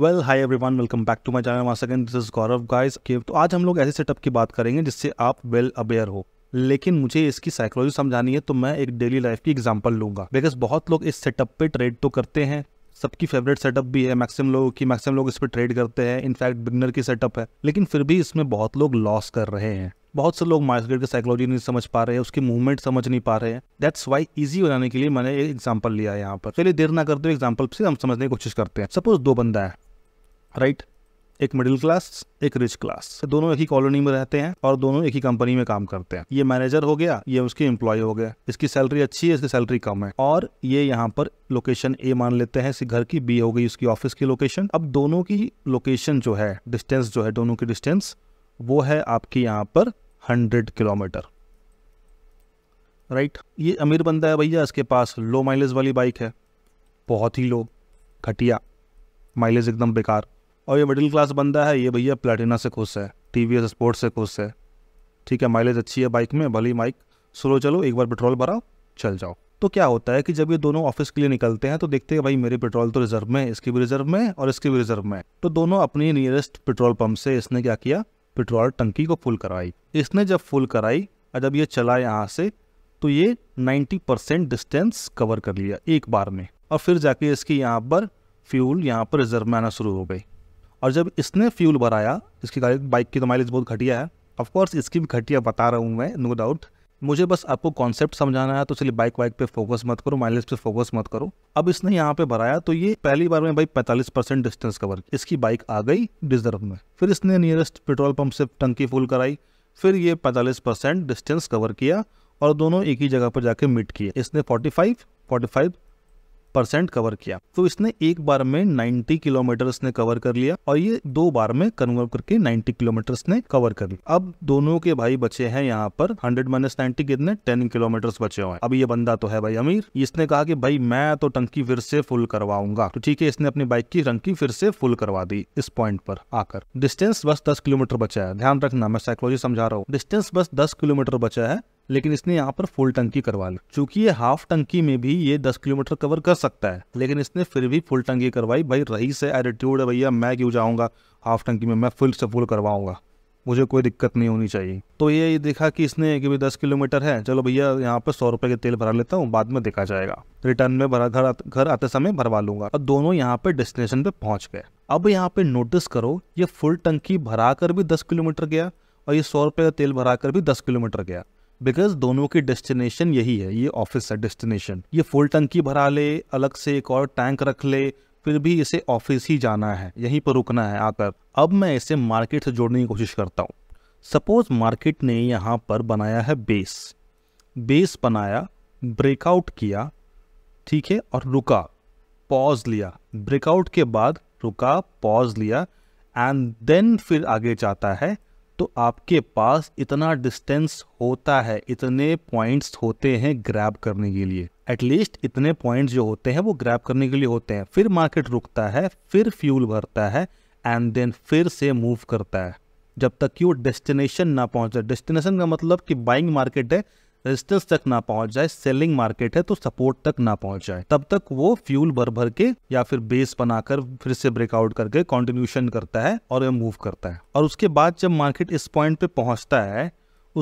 Well hi everyone welcome back to my channel once this is Gaurav के तो आज हम लोग ऐसे सेटअप की बात करेंगे जिससे आप वेल well अवेयर हो लेकिन मुझे इसकी साइकोलॉजी समझानी है तो मैं एक डेली लाइफ की एग्जांपल लूंगा बिकॉज बहुत लोग इस सेटअप पे ट्रेड तो करते हैं सबकी फेवरेट सेटअप भी है मैक्सिमम लोगों की मैक्सिमम लोग इस पर ट्रेड करते हैं इनफैक्ट बिगनर की सेटअप है लेकिन फिर भी इसमें बहुत लोग लॉस कर रहे हैं बहुत से लोग मार्केट की साइकोलॉजी नहीं समझ पा रहे हैं उसकी मूवमेंट समझ नहीं पा रहे हैं दैट्स वाई इजी बनाने के लिए मैंने एक एग्जाम्पल लिया है यहाँ पर चलिए देर ना करते हुए एग्जाम्पल से हम समझने की कोशिश करते हैं सपोज दो बंदा है राइट एक मिडिल क्लास एक रिच क्लास दोनों एक ही कॉलोनी में रहते हैं और दोनों एक ही कंपनी में काम करते हैं ये मैनेजर हो गया ये उसकी एम्प्लॉय हो गया इसकी सैलरी अच्छी है इसकी सैलरी कम है और ये यहाँ पर लोकेशन ए मान लेते हैं इसी घर की बी हो गई उसकी ऑफिस की लोकेशन अब दोनों की लोकेशन जो है डिस्टेंस जो है दोनों की डिस्टेंस वो है आपकी यहाँ पर हंड्रेड किलोमीटर राइट ये अमीर बंदा है भैया इसके पास लो माइलेज वाली बाइक है बहुत ही लो घटिया माइलेज एकदम बेकार और ये मिडिल क्लास बंदा है ये भैया प्लेटिना से खुश है टी वी स्पोर्ट्स से खुश है ठीक है माइलेज अच्छी है बाइक में भली माइक बाइक स्लो चलो एक बार पेट्रोल भराओ चल जाओ तो क्या होता है कि जब ये दोनों ऑफिस के लिए निकलते हैं तो देखते हैं भाई मेरे पेट्रोल तो रिजर्व में इसके भी रिजर्व में और इसके भी रिजर्व में तो दोनों अपने नियरेस्ट पेट्रोल पंप से इसने क्या किया पेट्रोल टंकी को फुल कराई इसने जब फुल कराई और जब ये चला यहाँ से तो ये 90 परसेंट डिस्टेंस कवर कर लिया एक बार में और फिर जाके इसकी यहाँ पर फ्यूल यहाँ पर रिजर्व में आना शुरू हो गई और जब इसने फ्यूल भराया इसकी गाड़ी बाइक की तो माइलेज बहुत घटिया है ऑफकोर्स इसकी भी घटिया बता रहा हूँ मैं नो डाउट मुझे बस आपको कॉन्सेप्ट समझाना है तो चलिए बाइक वाइक पे फोकस मत करो माइलेज पे फोकस मत करो अब इसने यहाँ पे भराया तो ये पहली बार में भाई 45 परसेंट डिस्टेंस कवर इसकी बाइक आ गई डिजर्व में फिर इसने नियरेस्ट पेट्रोल पंप से टंकी फुल कराई फिर ये 45 परसेंट डिस्टेंस कवर किया और दोनों एक ही जगह पर जाके मीट किए इसने फोर्टी फाइव परसेंट कवर किया तो इसने एक बार में 90 किलोमीटर ने कवर कर लिया और ये दो बार में कन्वर्ट करके 90 किलोमीटर ने कवर कर लिया अब दोनों के भाई बचे हैं यहाँ पर 100 माइनस नाइन्टी कितने 10 किलोमीटर बचे हुए हैं अब ये बंदा तो है भाई अमीर इसने कहा कि भाई मैं तो टंकी फिर से फुल करवाऊंगा तो ठीक है इसने अपनी बाइक की टंकी फिर से फुल करवा दी इस पॉइंट पर आकर डिस्टेंस बस दस किलोमीटर बचा है ध्यान रखना मैं साइकोलॉजी समझा रहा हूँ डिस्टेंस बस दस किलोमीटर बचा है लेकिन इसने यहाँ पर फुल टंकी करवा ली चूंकि ये हाफ टंकी में भी ये दस किलोमीटर कवर कर सकता है लेकिन इसने फिर भी फुल टंकी करवाई भाई रही से एटीट्यूड है भैया मैं क्यों जाऊँगा हाफ टंकी में मैं फुल से फुल करवाऊंगा मुझे कोई दिक्कत नहीं होनी चाहिए तो ये देखा कि इसने कि भाई दस किलोमीटर है चलो भैया यहाँ पर सौ रुपये के तेल भरा लेता हूँ बाद में देखा जाएगा रिटर्न में भरा घर घर आते समय भरवा लूंगा और दोनों यहाँ पे डेस्टिनेशन पे पहुंच गए अब यहाँ पे नोटिस करो ये फुल टंकी भरा कर भी दस किलोमीटर गया और ये सौ रुपये का तेल भरा कर भी दस किलोमीटर गया बिकॉज दोनों की डेस्टिनेशन यही है ये ऑफिस है डेस्टिनेशन ये फुल टंकी भरा ले अलग से एक और टैंक रख ले फिर भी इसे ऑफिस ही जाना है यहीं पर रुकना है आकर अब मैं इसे मार्केट से जोड़ने की कोशिश करता हूँ सपोज मार्केट ने यहाँ पर बनाया है बेस बेस बनाया ब्रेकआउट किया ठीक है और रुका पॉज लिया ब्रेकआउट के बाद रुका पॉज लिया एंड देन फिर आगे जाता है तो आपके पास इतना डिस्टेंस होता है इतने पॉइंट्स होते हैं ग्रैब करने के लिए एटलीस्ट इतने पॉइंट्स जो होते हैं वो ग्रैब करने के लिए होते हैं फिर मार्केट रुकता है फिर फ्यूल भरता है एंड देन फिर से मूव करता है जब तक कि वो डेस्टिनेशन ना पहुंचे डेस्टिनेशन का मतलब कि बाइंग मार्केट है रेजिस्टेंस तक ना पहुंच जाए सेलिंग मार्केट है तो सपोर्ट तक ना पहुंच जाए तब तक वो फ्यूल भर भर के या फिर बेस बनाकर फिर से ब्रेकआउट करके कॉन्टिन्यूशन करता है और मूव करता है और उसके बाद जब मार्केट इस पॉइंट पे पहुंचता है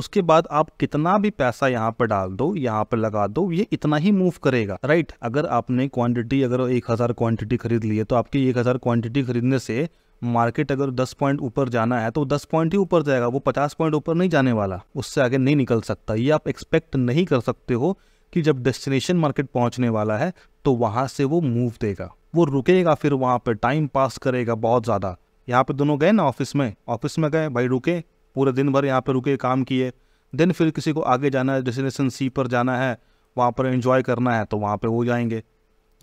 उसके बाद आप कितना भी पैसा यहाँ पर डाल दो यहाँ पर लगा दो ये इतना ही मूव करेगा राइट अगर आपने क्वांटिटी अगर एक हज़ार क्वांटिटी खरीद ली है तो आपकी एक हज़ार क्वांटिटी खरीदने से मार्केट अगर 10 पॉइंट ऊपर जाना है तो 10 पॉइंट ही ऊपर जाएगा वो 50 पॉइंट ऊपर नहीं जाने वाला उससे आगे नहीं निकल सकता ये आप एक्सपेक्ट नहीं कर सकते हो कि जब डेस्टिनेशन मार्केट पहुंचने वाला है तो वहां से वो मूव देगा वो रुकेगा फिर वहाँ पर टाइम पास करेगा बहुत ज़्यादा यहाँ पे दोनों गए ना ऑफिस में ऑफिस में गए भाई रुके पूरे दिन भर यहाँ पे रुके काम किए देन फिर किसी को आगे जाना है डेस्टिनेशन सी पर जाना है वहाँ पर इंजॉय करना है तो वहाँ पर वो जाएंगे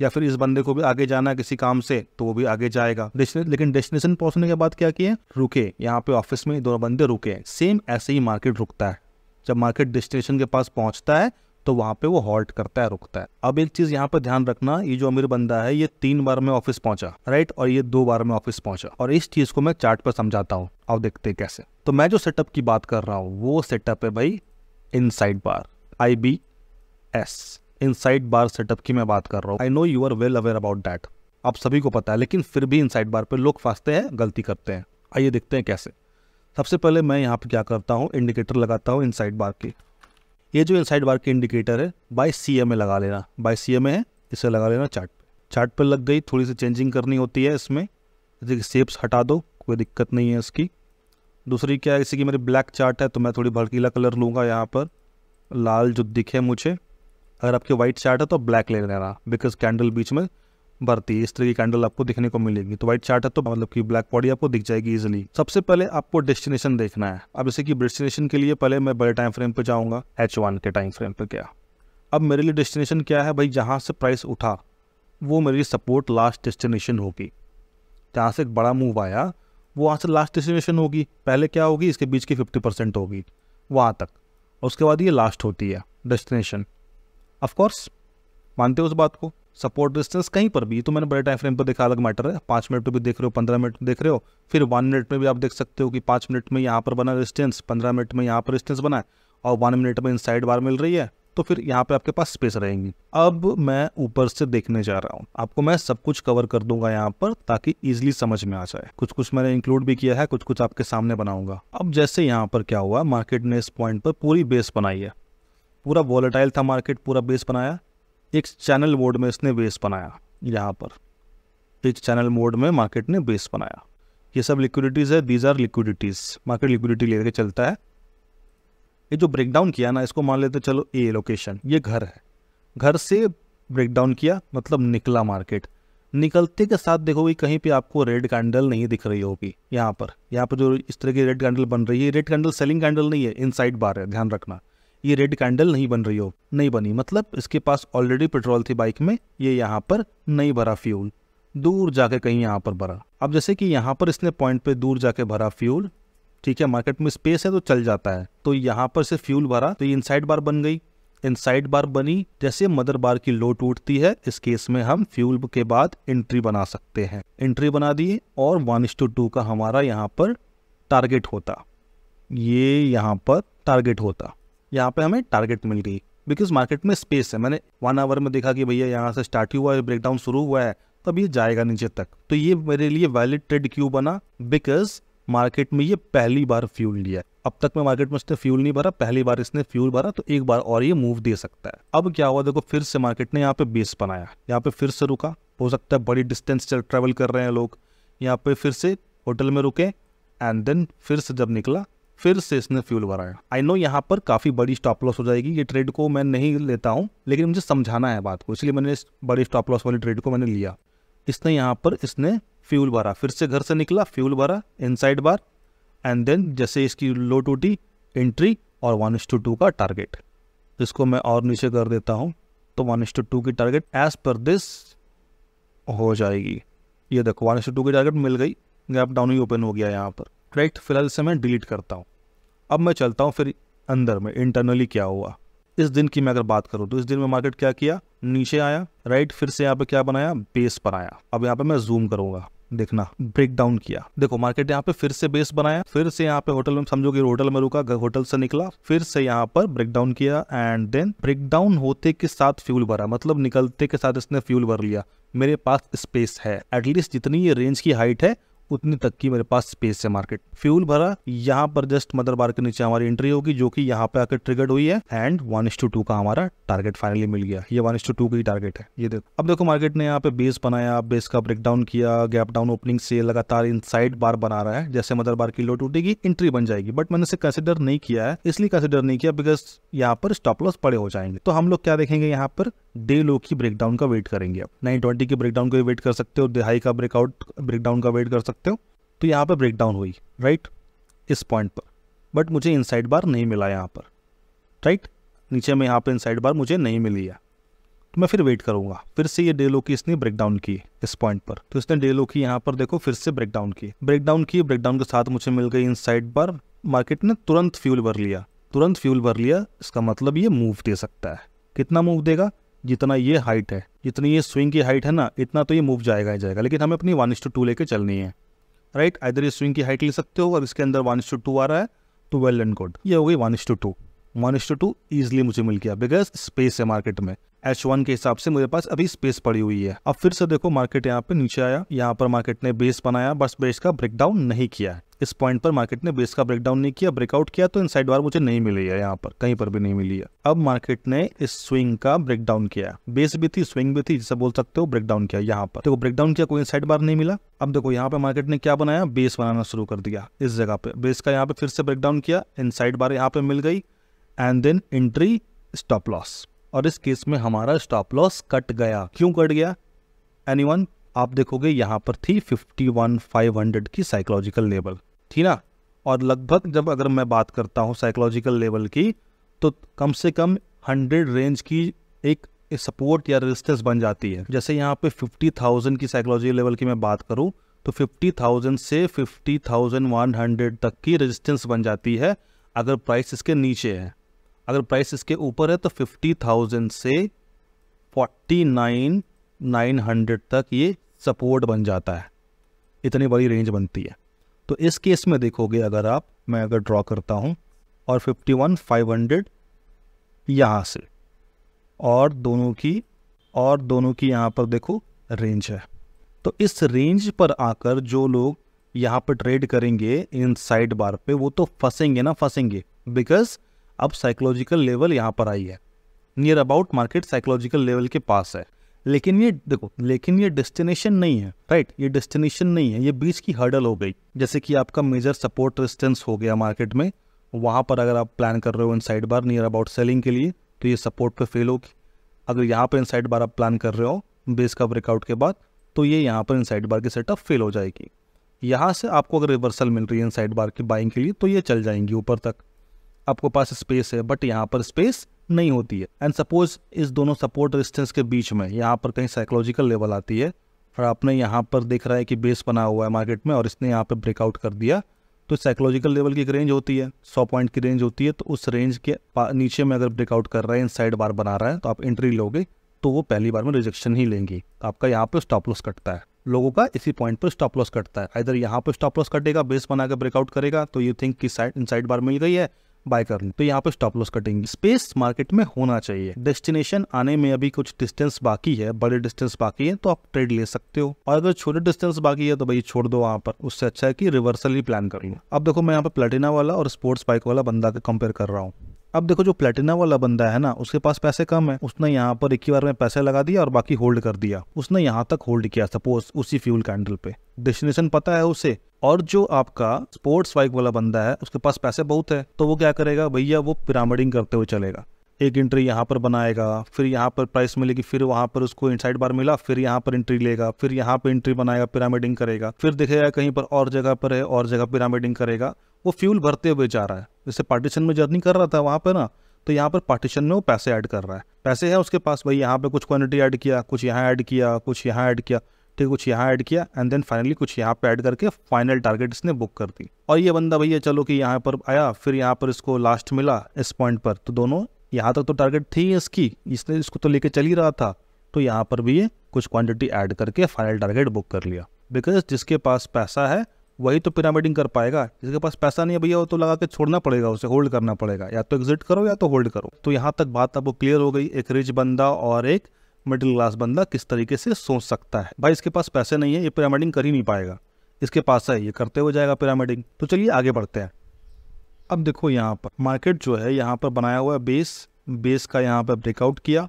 या फिर इस बंदे को भी आगे जाना है किसी काम से तो वो भी आगे जाएगा लेकिन डेस्टिनेशन पहुंचने के बाद क्या किए रुके यहाँ पे ऑफिस में दोनों बंदे रुके सेम ऐसे ही मार्केट रुकता है जब मार्केट डेस्टिनेशन के पास पहुंचता है तो वहां पे वो हॉल्ट करता है रुकता है अब एक चीज यहाँ पे ध्यान रखना ये जो अमीर बंदा है ये तीन बार में ऑफिस पहुंचा राइट और ये दो बार में ऑफिस पहुंचा और इस चीज को मैं चार्ट पर समझाता हूँ अब देखते कैसे तो मैं जो सेटअप की बात कर रहा हूँ वो सेटअप है भाई inside bar I B S inside bar setup की मैं बात कर रहा हूँ I know you are well aware about that आप सभी को पता है लेकिन फिर भी इनसाइड बार पर लोग फांसते हैं गलती करते हैं आइए देखते हैं कैसे सबसे पहले मैं यहाँ पर क्या करता हूँ इंडिकेटर लगाता हूँ इनसाइड बार की ये जो इनसाइड बार की इंडिकेटर है बाय सी एम ए लगा लेना बाय सी एम ए है इसे लगा लेना चार्ट पे चार्ट पर लग गई थोड़ी सी चेंजिंग करनी होती है इसमें जैसे कि सेप्स हटा दो कोई दिक्कत नहीं है इसकी दूसरी क्या है इसी की मेरी ब्लैक चार्ट है तो मैं थोड़ी भड़कीला कलर लूँगा यहाँ पर लाल जो दिखे मुझे अगर आपके व्हाइट चार्ट है तो ब्लैक ले लेना बिकॉज कैंडल बीच में बढ़ती है इस तरह की कैंडल आपको दिखने को मिलेगी तो व्हाइट चार्ट है तो मतलब कि ब्लैक बॉडी आपको दिख जाएगी इजिली सबसे पहले आपको डेस्टिनेशन देखना है अब जैसे कि डेस्टिनेशन के लिए पहले मैं बड़े टाइम फ्रेम पर जाऊँगा एच के टाइम फ्रेम पर क्या अब मेरे लिए डेस्टिनेशन क्या है भाई जहाँ से प्राइस उठा वो मेरी सपोर्ट लास्ट डेस्टिनेशन होगी जहाँ से एक बड़ा मूव आया वो वहाँ से लास्ट डेस्टिनेशन होगी पहले क्या होगी इसके बीच की फिफ्टी परसेंट होगी वहाँ तक उसके बाद ये लास्ट होती है डेस्टिनेशन ऑफकोर्स मानते हो उस बात को सपोर्ट डिस्टेंस कहीं पर भी तो मैंने बड़े टाइम फ्रेम पर देखा अलग मैटर है पाँच मिनट में भी देख रहे हो पंद्रह मिनट में देख रहे हो फिर वन मिनट में भी आप देख सकते हो कि पाँच मिनट में यहाँ पर बना डिस्टेंस पंद्रह मिनट में यहाँ पर डिस्टेंस बना है और वन मिनट में इनसाइड बार मिल रही है तो फिर यहाँ पे आपके पास स्पेस रहेंगी अब मैं ऊपर से देखने जा रहा हूँ आपको मैं सब कुछ कवर कर दूंगा यहाँ पर ताकि इजिली समझ में आ जाए कुछ कुछ मैंने इंक्लूड भी किया है कुछ कुछ आपके सामने बनाऊंगा अब जैसे यहाँ पर क्या हुआ मार्केट ने इस पॉइंट पर पूरी बेस बनाई है पूरा वॉलेटाइल था मार्केट पूरा बेस बनाया एक चैनल मोड में इसने बेस बनाया यहाँ पर एक चैनल मोड में मार्केट ने बेस बनाया ये सब लिक्विडिटीज़ है these are liquidities market liquidity लेके चलता है ये जो ब्रेकडाउन किया ना इसको मान लेते चलो ए लोकेशन ये घर है घर से ब्रेकडाउन किया मतलब निकला मार्केट निकलते के साथ देखोगे कहीं पे आपको रेड कैंडल नहीं दिख रही होगी यहाँ पर यहाँ पर जो इस तरह की रेड कैंडल बन रही है रेड कैंडल सेलिंग कैंडल नहीं है इनसाइड बार है ध्यान रखना ये रेड कैंडल नहीं बन रही हो नहीं बनी मतलब इसके पास ऑलरेडी पेट्रोल थी बाइक में ये यहाँ पर नहीं भरा फ्यूल दूर जाके कहीं यहाँ पर भरा अब जैसे कि यहाँ पर इसने पॉइंट पे दूर जाके भरा फ्यूल ठीक है मार्केट में स्पेस है तो चल जाता है तो यहाँ पर से फ्यूल भरा तो ये इनसाइड बार बन गई इनसाइड बार बनी जैसे मदर बार की लो टूटती है इस केस में हम फ्यूल के बाद एंट्री बना सकते हैं एंट्री बना दिए और वन टू टू का हमारा यहाँ पर टारगेट होता ये यहाँ पर टारगेट होता यहाँ पे हमें टारगेट मिल गई बिकॉज मार्केट में स्पेस है मैंने वन आवर में देखा कि भैया यहाँ से स्टार्ट हुआ है ब्रेकडाउन शुरू हुआ है तब ये जाएगा नीचे तक तो ये मेरे लिए वैलिड ट्रेड क्यों बना बिकॉज मार्केट में ये पहली बार फ्यूल लिया अब तक मैं मार्केट में इसने फ्यूल नहीं भरा पहली बार इसने फ्यूल भरा तो एक बार और ये मूव दे सकता है अब क्या हुआ देखो फिर से मार्केट ने यहाँ पे बेस बनाया यहाँ पे फिर से रुका हो सकता है बड़ी डिस्टेंस ट्रेवल कर रहे हैं लोग यहाँ पे फिर से होटल में रुके एंड देन फिर से जब निकला फिर से इसने फ्यूल भराया आई नो यहाँ पर काफ़ी बड़ी स्टॉप लॉस हो जाएगी ये ट्रेड को मैं नहीं लेता हूँ लेकिन मुझे समझाना है बात को इसलिए मैंने इस बड़ी स्टॉप लॉस वाली ट्रेड को मैंने लिया इसने यहाँ पर इसने फ्यूल भरा फिर से घर से निकला फ्यूल भरा इन बार एंड देन जैसे इसकी लो टूटी एंट्री और वन टू का टारगेट इसको मैं और नीचे कर देता हूँ तो वन टू की टारगेट एज पर दिस हो जाएगी ये देखो वन टू की टारगेट मिल गई गैप डाउन ही ओपन हो गया यहाँ पर ट्रैक्ट फिलहाल से मैं डिलीट करता हूँ अब मैं चलता हूँ फिर अंदर में इंटरनली क्या हुआ इस दिन की मैं अगर बात करूँ तो इस दिन में मार्केट क्या किया नीचे आया राइट फिर से यहाँ पे क्या बनाया बेस पर आया अब यहाँ पे मैं जूम करूंगा देखना ब्रेक डाउन किया देखो मार्केट यहाँ पे फिर से बेस बनाया फिर से यहाँ पे होटल में समझो कि होटल में रुका होटल से निकला फिर से यहाँ पर ब्रेक डाउन किया एंड देन ब्रेक डाउन होते के साथ फ्यूल भरा मतलब निकलते के साथ इसने फ्यूल भर लिया मेरे पास स्पेस है एटलीस्ट जितनी ये रेंज की हाइट है उतने तक की मेरे पास स्पेस है मार्केट फ्यूल भरा यहाँ पर जस्ट मदर बार के नीचे हमारी एंट्री होगी जो कि यहाँ पे आकर ट्रिगर्ड हुई है एंड वन टू टू का हमारा टारगेट फाइनली मिल गया ये वन टू की टारगेट है ये देखो अब देखो मार्केट ने यहाँ पे बेस बनाया बेस का ब्रेकडाउन किया गैप डाउन ओपनिंग से लगातार इन बार बना रहा है जैसे मदर बार की लो टूटेगी एंट्री बन जाएगी बट मैंने इसे कंसिडर नहीं किया है इसलिए कंसिडर नहीं किया बिकॉज यहाँ पर स्टॉप लॉस बड़े हो जाएंगे तो हम लोग क्या देखेंगे यहाँ पर डे लो की ब्रेकडाउन का वेट करेंगे आप नाइन ट्वेंटी के ब्रेकडाउन का वेट कर सकते हो दिहाई का ब्रेकआउट ब्रेकडाउन का वेट कर सकते हो तो यहाँ पर ब्रेकडाउन हुई राइट इस पॉइंट पर बट मुझे इन बार नहीं मिला यहाँ पर राइट नीचे में यहाँ पर इन बार मुझे नहीं मिली है तो मैं फिर वेट करूंगा फिर से ये डे लो की इसने ब्रेकडाउन की इस पॉइंट पर तो इसने डे लो की यहाँ पर देखो फिर से ब्रेकडाउन की ब्रेकडाउन की ब्रेकडाउन के साथ मुझे मिल गई साइड बार मार्केट ने तुरंत फ्यूल भर लिया तुरंत फ्यूल भर लिया इसका मतलब ये मूव दे सकता है कितना मूव देगा जितना ये हाइट है जितनी ये स्विंग की हाइट है ना इतना तो ये मूव जाएगा ही जाएगा लेकिन हमें अपनी वन टू लेकर चलनी है राइट इधर ये स्विंग की हाइट ले सकते हो और इसके अंदर वन टू आ रहा है तो वेल एंड गुड ये हो गई one two one is two two easily मुझे मिल गया बिकॉज स्पेस है मार्केट में एच वन के हिसाब से मेरे पास अभी स्पेस पड़ी हुई है अब फिर से देखो मार्केट यहाँ पे नीचे आया यहाँ पर मार्केट ने बेस बनाया बस बेस का ब्रेकडाउन नहीं किया इस पॉइंट पर मार्केट ने बेस का ब्रेकडाउन नहीं किया ब्रेकआउट किया तो इन साइड बार मुझे नहीं मिली है यहाँ पर कहीं पर भी नहीं मिली है अब मार्केट ने इस स्विंग का ब्रेकडाउन किया बेस भी थी स्विंग भी थी जिसे बोल सकते हो ब्रेकडाउन किया यहाँ पर देखो ब्रेकडाउन किया कोई इनसाइड बार नहीं मिला अब देखो यहाँ पे मार्केट ने क्या बनाया बेस बनाना शुरू कर दिया इस जगह पे बेस का यहाँ पे फिर से ब्रेकडाउन किया इन बार यहाँ पे मिल गई and then entry stop loss और इस केस में हमारा स्टॉप लॉस कट गया क्यों कट गया एनीवन आप देखोगे यहाँ पर थी 51,500 की साइकोलॉजिकल लेवल ठीक ना और लगभग जब अगर मैं बात करता हूँ साइकोलॉजिकल लेवल की तो कम से कम हंड्रेड रेंज की एक सपोर्ट या रेजिस्टेंस बन जाती है जैसे यहाँ पे फिफ्टी थाउजेंड की साइकोलॉजी लेवल की मैं बात करूँ तो फिफ्टी थाउजेंड से फिफ्टी थाउजेंड वन हंड्रेड तक की रेजिस्टेंस बन जाती है अगर प्राइस इसके नीचे है अगर प्राइस इसके ऊपर है तो फिफ्टी थाउजेंड से फोर्टी नाइन नाइन हंड्रेड तक ये सपोर्ट बन जाता है इतनी बड़ी रेंज बनती है तो इस केस में देखोगे अगर आप मैं अगर ड्रॉ करता हूँ और फिफ्टी वन फाइव हंड्रेड यहाँ से और दोनों की और दोनों की यहाँ पर देखो रेंज है तो इस रेंज पर आकर जो लोग यहाँ पर ट्रेड करेंगे इन साइड बार पे वो तो फंसेंगे ना फंसेंगे बिकॉज अब साइकोलॉजिकल लेवल यहाँ पर आई है near about market psychological level के पास है लेकिन ये देखो लेकिन ये डेस्टिनेशन नहीं है राइट ये डेस्टिनेशन नहीं है ये बीच की हर्डल हो गई जैसे कि आपका मेजर सपोर्ट रेजिस्टेंस हो गया मार्केट में वहां पर अगर आप प्लान कर रहे हो inside bar near about selling के लिए तो ये सपोर्ट पे फेल होगी अगर यहाँ पर इन साइड बार आप प्लान कर रहे हो बेस का ब्रेकआउट के बाद तो ये यहाँ पर इन साइड बार की सेटअप फेल हो जाएगी यहाँ से आपको अगर रिवर्सल मिल रही है इन साइड बार की बाइंग के लिए तो ये चल जाएंगी ऊपर तक आपको पास स्पेस है बट यहाँ पर स्पेस नहीं होती है एंड सपोज इस दोनों सपोर्ट रेजिस्टेंस के बीच में यहाँ पर कहीं साइकोलॉजिकल लेवल आती है और आपने यहाँ पर देख रहा है कि बेस बना हुआ है मार्केट में और इसने यहाँ पर ब्रेकआउट कर दिया तो साइकोलॉजिकल लेवल की एक रेंज होती है सौ पॉइंट की रेंज होती है तो उस रेंज के नीचे में अगर ब्रेकआउट कर रहा है इन साइड बार बना रहा है तो आप एंट्री लोगे तो वो पहली बार में रिजेक्शन ही लेंगी तो आपका यहाँ पे स्टॉप लॉस कटता है लोगों का इसी पॉइंट पर स्टॉप लॉस कटता है इधर यहाँ पे स्टॉप लॉस कटेगा बेस बनाकर ब्रेकआउट करेगा तो यू थिंक कि साइड इन साइड बार मिल गई है बाय कर लें तो यहाँ पे स्टॉप लॉस कटेंगे स्पेस मार्केट में होना चाहिए डेस्टिनेशन आने में अभी कुछ डिस्टेंस बाकी है बड़े डिस्टेंस बाकी है तो आप ट्रेड ले सकते हो और अगर छोटे डिस्टेंस बाकी है तो भाई छोड़ दो वहाँ पर उससे अच्छा है कि रिवर्सल ही प्लान लो अब देखो मैं यहाँ पे प्लेटिना वाला और स्पोर्ट्स बाइक वाला बंदा कंपेयर कर रहा हूँ अब देखो जो प्लेटिना वाला बंदा है ना उसके पास पैसे कम है उसने यहाँ पर एक ही बार में पैसे लगा दिया और बाकी होल्ड कर दिया उसने यहाँ तक होल्ड किया सपोज उसी फ्यूल कैंडल पे डेस्टिनेशन पता है उसे और जो आपका स्पोर्ट्स बाइक वाला बंदा है उसके पास पैसे बहुत है तो वो क्या करेगा भैया वो पिरामिडिंग करते हुए चलेगा एक एंट्री यहाँ पर बनाएगा फिर यहाँ पर प्राइस मिलेगी फिर वहाँ पर उसको इनसाइड बार मिला फिर यहाँ पर एंट्री लेगा फिर यहाँ पर एंट्री बनाएगा पिरामिडिंग करेगा फिर देखेगा कहीं पर और जगह पर है और जगह पिरामिडिंग करेगा वो फ्यूल भरते हुए जा रहा है जैसे पार्टीशन में जर्नी कर रहा था वहाँ पर ना तो यहाँ पर पार्टीशन में वो पैसे ऐड कर रहा है पैसे है उसके पास भाई यहाँ पे कुछ क्वान्टिटी ऐड किया कुछ यहाँ ऐड किया कुछ यहाँ ऐड किया फिर कुछ यहाँ ऐड किया एंड देन फाइनली कुछ यहाँ पे ऐड करके फाइनल टारगेट इसने बुक कर दी और ये बंदा भैया चलो कि यहाँ पर आया फिर यहाँ पर इसको लास्ट मिला इस पॉइंट पर तो दोनों यहाँ तक तो टारगेट थी इसकी इसने इसको तो लेके चल ही रहा था तो यहाँ पर भी ये कुछ क्वान्टिटी ऐड करके फाइनल टारगेट बुक कर लिया बिकॉज जिसके पास पैसा है वही तो पिरामिडिंग कर पाएगा जिसके पास पैसा नहीं है भैया वो तो लगा के छोड़ना पड़ेगा उसे होल्ड करना पड़ेगा या तो एग्जिट करो या तो होल्ड करो तो यहाँ तक बात आपको क्लियर हो गई एक रिच बंदा और एक मिडिल क्लास बंदा किस तरीके से सोच सकता है भाई इसके पास पैसे नहीं है ये पिरामिडिंग कर ही नहीं पाएगा इसके पास है ये करते हुए जाएगा पिरामिडिंग तो चलिए आगे बढ़ते हैं अब देखो यहाँ पर मार्केट जो है यहाँ पर बनाया हुआ है बेस बेस का यहाँ पर ब्रेकआउट किया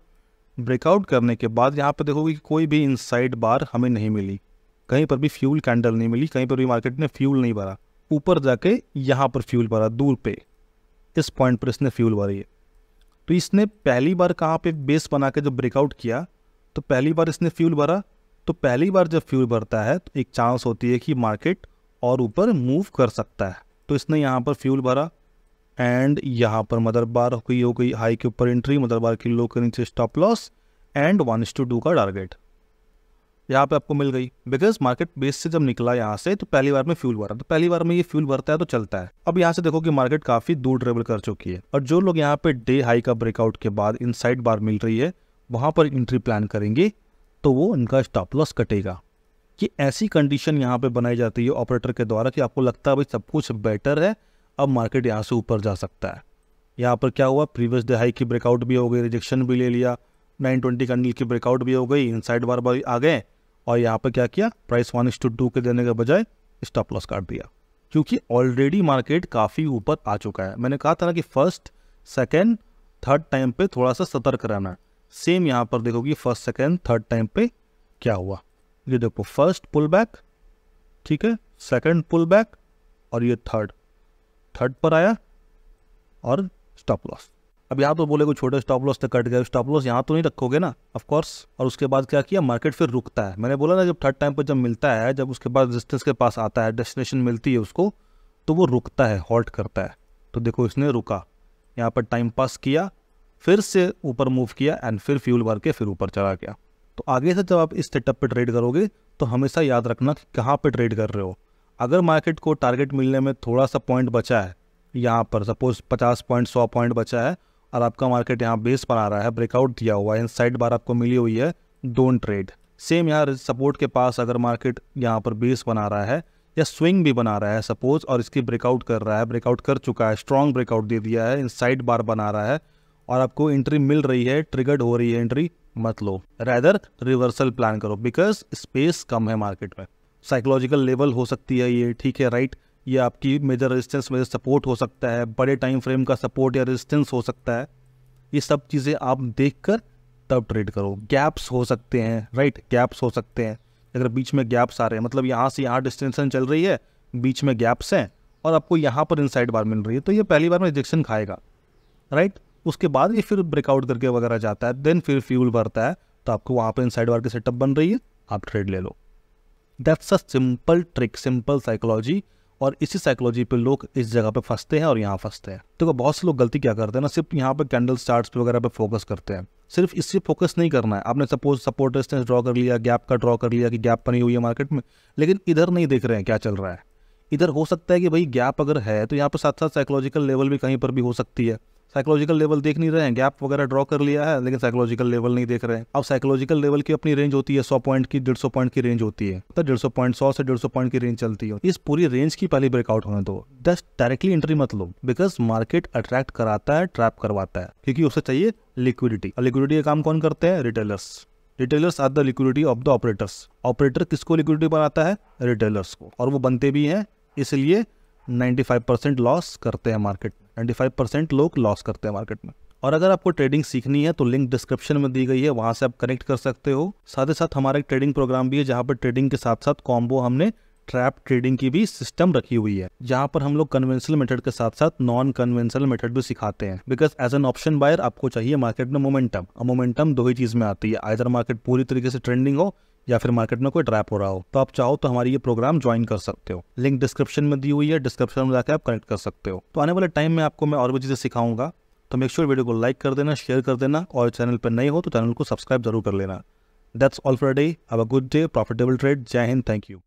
ब्रेकआउट करने के बाद यहाँ पर देखोगे कि कोई भी इनसाइड बार हमें नहीं मिली कहीं पर भी फ्यूल कैंडल नहीं मिली कहीं पर भी मार्केट ने फ्यूल नहीं भरा ऊपर जाके यहाँ पर फ्यूल भरा दूर पे इस पॉइंट पर इसने फ्यूल भरी है तो इसने पहली बार कहाँ पे बेस बना के जब ब्रेकआउट किया तो पहली बार इसने फ्यूल भरा तो पहली बार जब फ्यूल भरता है तो एक चांस होती है कि मार्केट और ऊपर मूव कर सकता है तो इसने यहाँ पर फ्यूल भरा एंड यहाँ पर मदर बार हो गई हाई के ऊपर एंट्री मदर बार की लो के नीचे stop loss and one to two का टारगेट यहाँ पे आपको मिल गई बिकॉज मार्केट बेस से जब निकला यहाँ से तो पहली बार में फ्यूल भरा तो पहली बार में ये फ्यूल भरता है तो चलता है अब यहाँ से देखो कि मार्केट काफी दूर ट्रेवल कर चुकी है और जो लोग यहाँ पे डे हाई का ब्रेकआउट के बाद इन बार मिल रही है वहाँ पर एंट्री प्लान करेंगे तो वो इनका स्टॉप लॉस कटेगा कि ऐसी कंडीशन यहाँ पे बनाई जाती है ऑपरेटर के द्वारा कि आपको लगता है भाई सब कुछ बेटर है अब मार्केट यहाँ से ऊपर जा सकता है यहाँ पर क्या हुआ प्रीवियस डे हाई की ब्रेकआउट भी हो गई रिजेक्शन भी ले लिया 920 कैंडल की ब्रेकआउट भी हो गई इनसाइड बार बार आ गए और यहाँ पर क्या किया प्राइस वन टू टू के देने के बजाय स्टॉप लॉस काट दिया क्योंकि ऑलरेडी मार्केट काफ़ी ऊपर आ चुका है मैंने कहा था ना कि फर्स्ट सेकेंड थर्ड टाइम पे थोड़ा सा सतर्क रहना सेम यहाँ पर देखोगे फर्स्ट सेकेंड थर्ड टाइम पे क्या हुआ ये देखो फर्स्ट पुल बैक ठीक है सेकेंड पुल बैक और ये थर्ड थर्ड पर आया और स्टॉप लॉस अब यहाँ तो बोले को छोटे स्टॉप लॉस तक कट गए स्टॉप लॉस यहाँ तो नहीं रखोगे ना ऑफकोर्स और उसके बाद क्या किया मार्केट फिर रुकता है मैंने बोला ना जब थर्ड टाइम पर जब मिलता है जब उसके बाद डिस्टेंस के पास आता है डेस्टिनेशन मिलती है उसको तो वो रुकता है हॉल्ट करता है तो देखो इसने रुका यहाँ पर टाइम पास किया फिर से ऊपर मूव किया एंड फिर फ्यूल भर के फिर ऊपर चला गया तो आगे से जब आप इस सेटअप पर ट्रेड करोगे तो हमेशा याद रखना कि कहाँ पर ट्रेड कर रहे हो अगर मार्केट को टारगेट मिलने में थोड़ा सा पॉइंट बचा है यहाँ पर सपोज पचास पॉइंट सौ पॉइंट बचा है और आपका मार्केट यहाँ बेस पर आ रहा है ब्रेकआउट दिया हुआ है साइड बार आपको मिली हुई है डोंट ट्रेड सेम यहाँ सपोर्ट के पास अगर मार्केट यहाँ पर बेस बना रहा है या स्विंग भी बना रहा है सपोज और इसकी ब्रेकआउट कर रहा है ब्रेकआउट कर चुका है स्ट्रॉन्ग ब्रेकआउट दे दिया है इनसाइड बार बना रहा है और आपको एंट्री मिल रही है ट्रिगर्ड हो रही है एंट्री मत लो रैदर रिवर्सल प्लान करो बिकॉज स्पेस कम है मार्केट में साइकोलॉजिकल लेवल हो सकती है ये ठीक है राइट right? ये आपकी मेजर रेजिस्टेंस मेजर सपोर्ट हो सकता है बड़े टाइम फ्रेम का सपोर्ट या रेजिस्टेंस हो सकता है ये सब चीज़ें आप देख कर तब ट्रेड करो गैप्स हो सकते हैं राइट गैप्स हो सकते हैं अगर बीच में गैप्स आ रहे हैं मतलब यहाँ से यहाँ डिस्टेंसन चल रही है बीच में गैप्स हैं और आपको यहाँ पर इनसाइड बार मिल रही है तो ये पहली बार में रिजेक्शन खाएगा राइट उसके बाद ये फिर ब्रेकआउट करके वगैरह जाता है देन फिर फ्यूल भरता है तो आपको वहाँ पर इनसाइड बार की सेटअप बन रही है आप ट्रेड ले लो that's a simple trick simple psychology और इसी साइकोलॉजी पे लोग इस जगह पे फंसते हैं और यहाँ फंसते हैं तो बहुत से लोग गलती क्या करते हैं ना सिर्फ यहाँ पे कैंडल स्टार्ट वगैरह पे फोकस करते हैं सिर्फ इससे फोकस नहीं करना है आपने सपोज सपोर्ट डिस्टेंस ड्रॉ कर लिया गैप का ड्रॉ कर लिया कि गैप बनी हुई है मार्केट में लेकिन इधर नहीं देख रहे हैं क्या चल रहा है इधर हो सकता है कि भाई गैप अगर है तो यहाँ पर साथ साथ साइकोलॉजिकल लेवल भी कहीं पर भी हो सकती है साइकोलॉजिकल लेवल देख नहीं रहे हैं गैप वगैरह ड्रॉ कर लिया है लेकिन साइकोलॉजिकल लेवल नहीं देख रहे हैं अब साइकोलॉजिकल लेवल की अपनी रेंज होती है सौ पॉइंट की डेढ़ सौ पॉइंट की रेंज होती है तो डेढ़ सौ पॉइंट सौ से डेढ़ सौ पॉइंट की रेंज चलती है इस पूरी रेंज की पहली ब्रेकआउट होने दो जस्ट डायरेक्टली एंट्री मत लो बिकॉज मार्केट अट्रैक्ट कराता है ट्रैप करवाता है क्योंकि उसे चाहिए लिक्विडिटी और लिक्विडिटी का काम कौन करते हैं retailers retailers are the liquidity of the operators operator किसको लिक्विडिटी बनाता है रिटेलर्स को और वो बनते भी हैं इसलिए 95% लॉस करते हैं मार्केट में नाइन्टी फाइव परसेंट लोग लॉस करते हैं मार्केट में और अगर आपको ट्रेडिंग सीखनी है तो लिंक डिस्क्रिप्शन में दी गई है वहाँ से आप कनेक्ट कर सकते हो साथ ही साथ हमारा एक ट्रेडिंग प्रोग्राम भी है जहाँ पर ट्रेडिंग के साथ साथ कॉम्बो हमने ट्रैप ट्रेडिंग की भी सिस्टम रखी हुई है जहाँ पर हम लोग कन्वेंशनल मेथड के साथ साथ नॉन कन्वेंशनल मेथड भी सिखाते हैं because as an option buyer आपको चाहिए मार्केट में मोमेंटम और मोमेंटम दो ही चीज में आती है आइधर मार्केट पूरी तरीके से ट्रेंडिंग हो या फिर मार्केट में कोई ट्रैप हो रहा हो तो आप चाहो तो हमारी ये प्रोग्राम ज्वाइन कर सकते हो लिंक डिस्क्रिप्शन में दी हुई है डिस्क्रिप्शन में जाकर आप कनेक्ट कर सकते हो तो आने वाले टाइम में आपको मैं और भी चीज़ें सिखाऊंगा तो मेक श्योर वीडियो को लाइक कर देना शेयर कर देना और चैनल पर नए हो तो चैनल को सब्सक्राइब जरूर कर लेना that's all for day a good day profitable trade जय हिंद थैंक यू